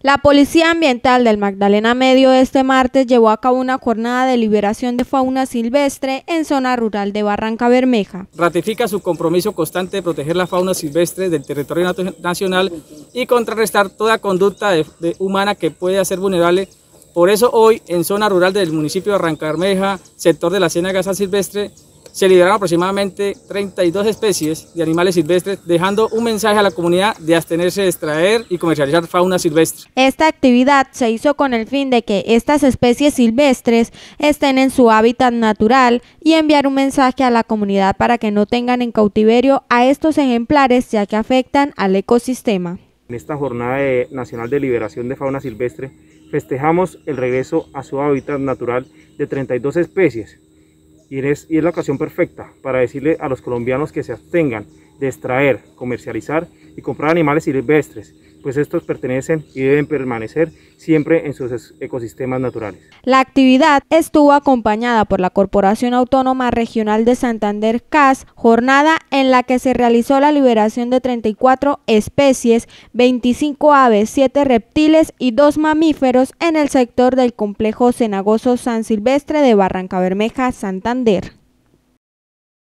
La Policía Ambiental del Magdalena Medio este martes llevó a cabo una jornada de liberación de fauna silvestre en zona rural de Barranca Bermeja. Ratifica su compromiso constante de proteger la fauna silvestre del territorio nacional y contrarrestar toda conducta humana que pueda ser vulnerable. Por eso hoy en zona rural del municipio de Barranca Bermeja, sector de la Ciénaga gasa Silvestre, se liberaron aproximadamente 32 especies de animales silvestres, dejando un mensaje a la comunidad de abstenerse de extraer y comercializar fauna silvestre. Esta actividad se hizo con el fin de que estas especies silvestres estén en su hábitat natural y enviar un mensaje a la comunidad para que no tengan en cautiverio a estos ejemplares ya que afectan al ecosistema. En esta jornada nacional de liberación de fauna silvestre festejamos el regreso a su hábitat natural de 32 especies, y es, y es la ocasión perfecta para decirle a los colombianos que se abstengan de extraer, comercializar y comprar animales silvestres, pues estos pertenecen y deben permanecer siempre en sus ecosistemas naturales. La actividad estuvo acompañada por la Corporación Autónoma Regional de Santander CAS, jornada en la que se realizó la liberación de 34 especies, 25 aves, 7 reptiles y 2 mamíferos en el sector del complejo cenagoso San Silvestre de Barranca Bermeja, Santander.